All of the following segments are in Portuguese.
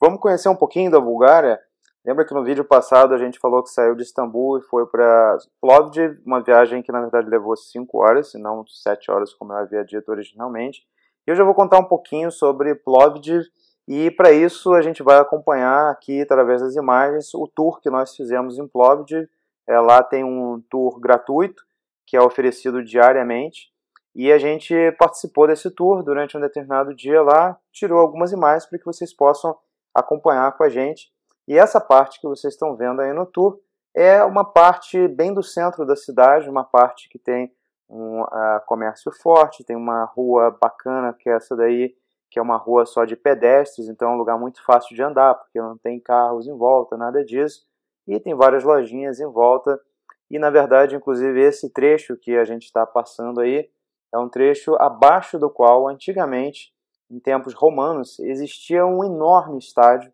Vamos conhecer um pouquinho da Bulgária? Lembra que no vídeo passado a gente falou que saiu de Istambul e foi para Plovdiv, uma viagem que na verdade levou 5 horas, se não 7 horas como eu havia dito originalmente. E eu já vou contar um pouquinho sobre Plovdiv e para isso a gente vai acompanhar aqui através das imagens o tour que nós fizemos em Plovdiv. É, lá tem um tour gratuito que é oferecido diariamente e a gente participou desse tour durante um determinado dia lá, tirou algumas imagens para que vocês possam acompanhar com a gente. E essa parte que vocês estão vendo aí no tour é uma parte bem do centro da cidade, uma parte que tem um uh, comércio forte, tem uma rua bacana que é essa daí, que é uma rua só de pedestres, então é um lugar muito fácil de andar, porque não tem carros em volta, nada disso. E tem várias lojinhas em volta. E na verdade, inclusive, esse trecho que a gente está passando aí é um trecho abaixo do qual antigamente em tempos romanos, existia um enorme estádio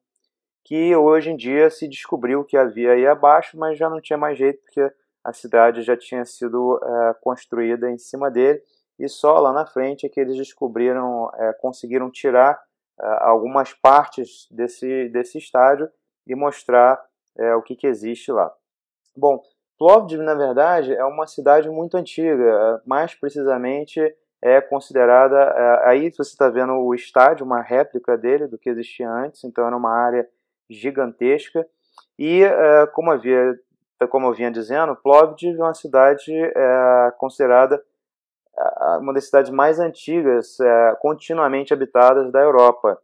que hoje em dia se descobriu que havia aí abaixo, mas já não tinha mais jeito porque a cidade já tinha sido é, construída em cima dele e só lá na frente é que eles descobriram, é, conseguiram tirar é, algumas partes desse, desse estádio e mostrar o que, que existe lá. Bom, Plovdiv, na verdade, é uma cidade muito antiga, mais precisamente é considerada. É, aí você está vendo o estádio, uma réplica dele do que existia antes, então era uma área gigantesca. E, é, como, havia, como eu vinha dizendo, Plovdiv é uma cidade é, considerada uma das cidades mais antigas continuamente habitadas da Europa.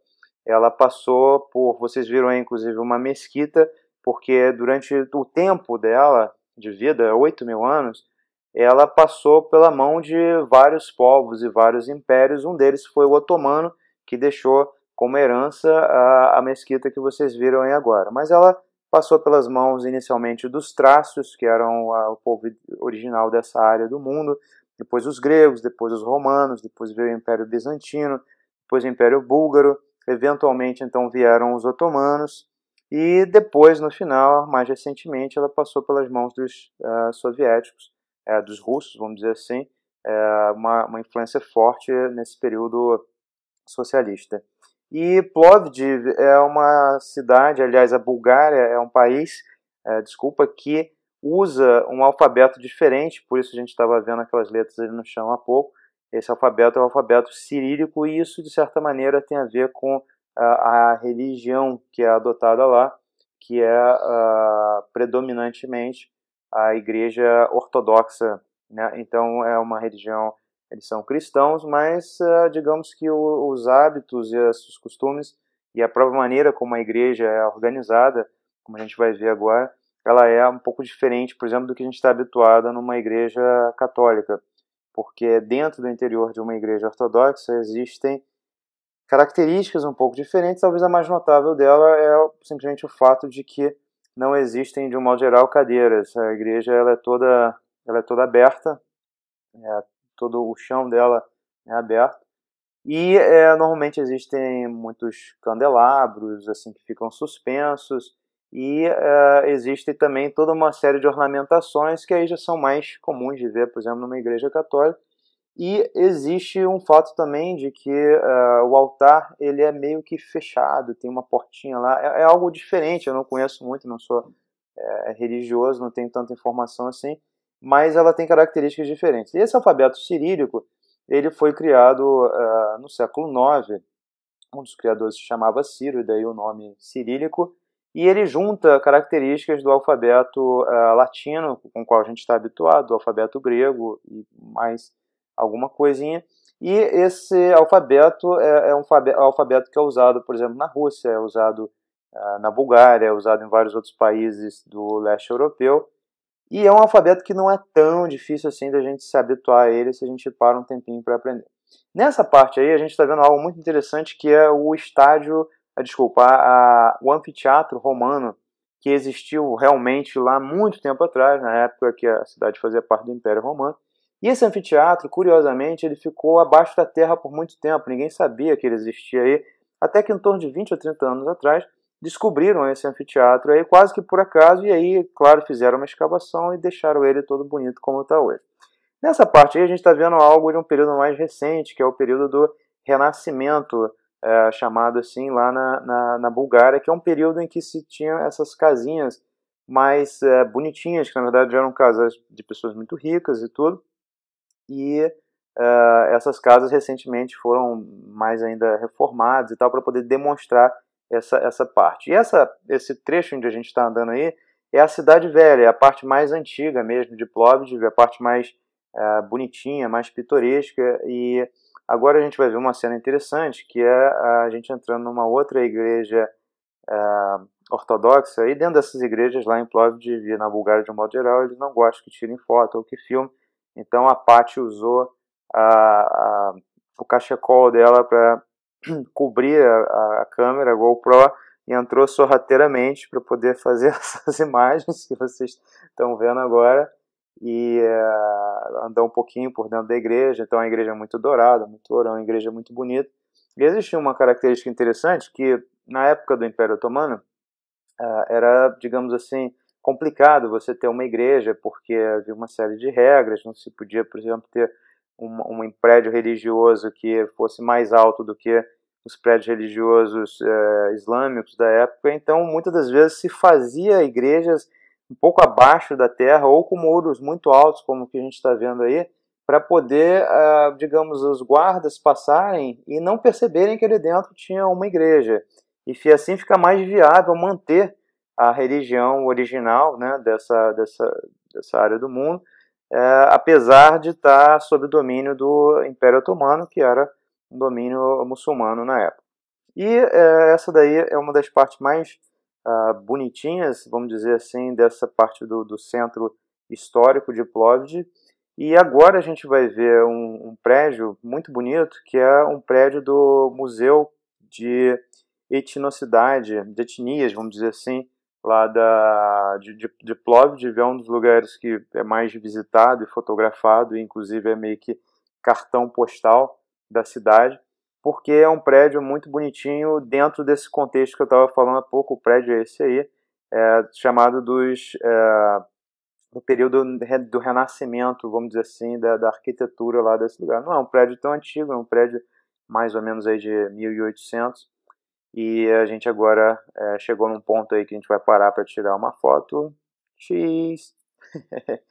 Ela passou por, vocês viram aí, inclusive, uma mesquita, porque durante o tempo dela de vida, 8 mil anos, ela passou pela mão de vários povos e vários impérios. Um deles foi o otomano, que deixou como herança a, a mesquita que vocês viram aí agora. Mas ela passou pelas mãos inicialmente dos trácios, que eram a, o povo original dessa área do mundo, depois os gregos, depois os romanos, depois veio o Império Bizantino, depois o Império Búlgaro, eventualmente então vieram os otomanos, e depois, no final, mais recentemente, ela passou pelas mãos dos uh, soviéticos, é, dos russos, vamos dizer assim, é, uma, uma influência forte nesse período socialista. E Plovdiv é uma cidade, aliás, a Bulgária é um país, é, desculpa, que usa um alfabeto diferente, por isso a gente estava vendo aquelas letras ali no chão há pouco. Esse alfabeto é o alfabeto cirílico e isso, de certa maneira, tem a ver com a, a religião que é adotada lá, que é a, ah, predominantemente a Igreja Ortodoxa. Né? Então, é uma religião, eles são cristãos, mas uh, digamos que o, os hábitos e os costumes e a própria maneira como a igreja é organizada, como a gente vai ver agora, ela é um pouco diferente, por exemplo, do que a gente está habituado numa igreja católica, porque dentro do interior de uma igreja ortodoxa existem características um pouco diferentes, talvez a mais notável dela é simplesmente o fato de que não existem de um modo geral cadeiras. A igreja ela é toda ela é toda aberta, é, todo o chão dela é aberto e é, normalmente existem muitos candelabros assim que ficam suspensos e é, existe também toda uma série de ornamentações que aí já são mais comuns de ver, por exemplo, numa igreja católica e existe um fato também de que uh, o altar ele é meio que fechado, tem uma portinha lá. É, é algo diferente, eu não conheço muito, não sou é, religioso, não tenho tanta informação assim, mas ela tem características diferentes. E esse alfabeto cirílico ele foi criado uh, no século IX, um dos criadores se chamava Ciro, e daí o nome cirílico, e ele junta características do alfabeto uh, latino, com o qual a gente está habituado, do alfabeto grego e mais alguma coisinha. E esse alfabeto é, é um alfabeto que é usado, por exemplo, na Rússia, é usado uh, na Bulgária, é usado em vários outros países do leste europeu. E é um alfabeto que não é tão difícil assim da gente se habituar a ele se a gente para um tempinho para aprender. Nessa parte aí, a gente está vendo algo muito interessante que é o estádio, ah, a desculpa, a, o anfiteatro romano que existiu realmente lá muito tempo atrás, na época que a cidade fazia parte do Império Romano. E esse anfiteatro, curiosamente, ele ficou abaixo da terra por muito tempo, ninguém sabia que ele existia aí, até que em torno de 20 ou 30 anos atrás, descobriram esse anfiteatro aí quase que por acaso, e aí, claro, fizeram uma escavação e deixaram ele todo bonito como está hoje. Nessa parte aí a gente está vendo algo de um período mais recente, que é o período do Renascimento, é, chamado assim lá na, na, na, Bulgária, que é um período em que se tinha essas casinhas mais é, bonitinhas, que na verdade eram casas de pessoas muito ricas e tudo, e uh, essas casas recentemente foram mais ainda reformadas e tal, para poder demonstrar essa, essa parte. E essa, esse trecho onde a gente está andando aí é a cidade velha, é a parte mais antiga mesmo de Plovdiv, é a parte mais uh, bonitinha, mais pitoresca. E agora a gente vai ver uma cena interessante, que é a gente entrando numa outra igreja uh, ortodoxa. E dentro dessas igrejas lá em Plovdiv, na Bulgária de um modo geral, eles não gostam que tirem foto ou que filme. Então a Paty usou a, a, o cachecol dela para cobrir a, a câmera a GoPro e entrou sorrateiramente para poder fazer essas imagens que vocês estão vendo agora e uh, eh, andar um pouquinho por dentro da igreja. Então a igreja é muito dourada, muito ouro, é uma igreja muito bonita. E existia uma característica interessante que na época do Império Otomano uh, era, digamos assim, complicado você ter uma igreja, porque havia uma série de regras, não se podia, por exemplo, ter um, um prédio religioso que fosse mais alto do que os prédios religiosos é, islâmicos da época. Então, muitas das vezes se fazia igrejas um pouco abaixo da terra ou com muros muito altos, como o que a gente está vendo aí, para poder, eh, digamos, os guardas passarem e não perceberem que ali dentro tinha uma igreja. E assim fica mais viável manter a religião original né, dessa, dessa, dessa área do mundo, é, apesar de estar sob o domínio do Império Otomano, que era um domínio muçulmano na época. E é, essa daí é uma das partes mais ah, bonitinhas, vamos dizer assim, dessa parte do, do centro histórico de Plovdiv. E agora a gente vai ver um, um, prédio muito bonito, que é um prédio do Museu de Etnocidade, de Etnias, vamos dizer assim, lá da, de, de, de Plovdiv, é um dos lugares que é mais visitado e fotografado, e inclusive é meio que cartão postal da cidade, porque é um prédio muito bonitinho dentro desse contexto que eu estava falando há pouco, o prédio é esse aí, é, chamado dos, é, do período do renascimento, vamos dizer assim, da, da arquitetura lá desse lugar. Não é um prédio tão antigo, é um prédio mais ou menos aí de 1800, e a gente agora é, chegou num ponto aí que a gente vai parar para tirar uma foto. X.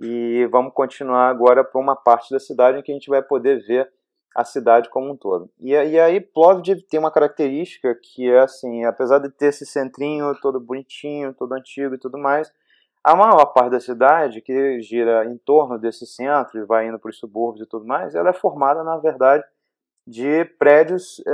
e vamos continuar agora para uma parte da cidade em que a gente vai poder ver a cidade como um todo. E, e aí Plovdiv tem uma característica que é assim, apesar de ter esse centrinho todo bonitinho, todo antigo e tudo mais, a maior parte da cidade que gira em torno desse centro e vai indo para os subúrbios e tudo mais, ela é formada, na verdade, de prédios é,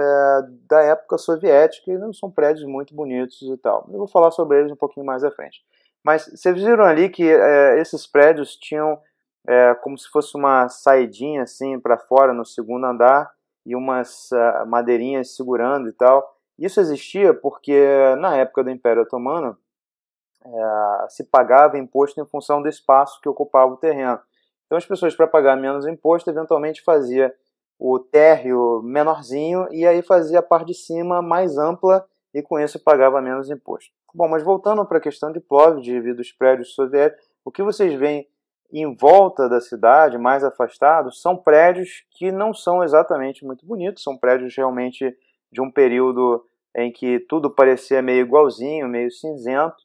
da época soviética, e não são prédios muito bonitos e tal. Eu vou falar sobre eles um pouquinho mais à frente. Mas vocês viram ali que é, esses prédios tinham é, como se fosse uma saidinha assim para fora no segundo andar e umas uh, madeirinhas segurando e tal. Isso existia porque na época do Império Otomano se pagava imposto em função do espaço que ocupava o terreno. Então as pessoas para pagar menos imposto eventualmente fazia o térreo menorzinho e aí fazia a parte de cima mais ampla e com isso pagava menos imposto. Bom, mas voltando para a questão de Plovdiv devido dos prédios soviéticos, o que vocês veem em volta da cidade, mais afastado, são prédios que não são exatamente muito bonitos, são prédios realmente de um período em que tudo parecia meio igualzinho, meio cinzento,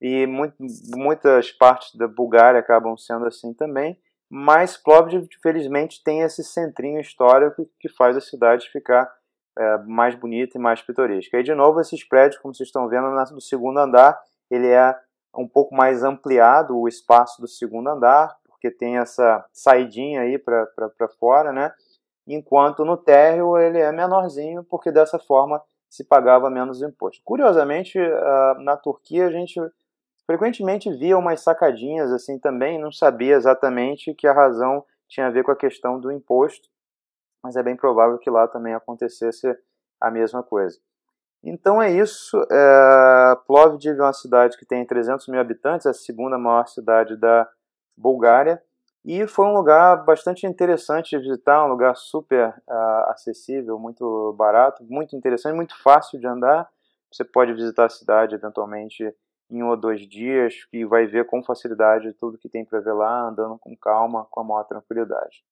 e muito, muitas partes da Bulgária acabam sendo assim também. Mas Plovdiv, felizmente, tem esse centrinho histórico que faz a cidade ficar é, mais bonita e mais pitoresca. E, de novo, esses prédios, como vocês estão vendo, no segundo andar, ele é um pouco mais ampliado, o espaço do segundo andar, porque tem essa saidinha aí para fora, né? Enquanto no térreo ele é menorzinho, porque dessa forma se pagava menos imposto. Curiosamente, ah, na Turquia a gente Frequentemente via umas sacadinhas assim também, não sabia exatamente que a razão tinha a ver com a questão do imposto, mas é bem provável que lá também acontecesse a mesma coisa. Então é isso. É, Plovdiv é uma cidade que tem 300 mil habitantes, é a segunda maior cidade da Bulgária. E foi um lugar bastante interessante de visitar, um lugar super uh, acessível, muito barato, muito interessante, muito fácil de andar. Você pode visitar a cidade eventualmente em um ou dois dias e vai ver com facilidade tudo que tem para ver lá, andando com calma, com a maior tranquilidade.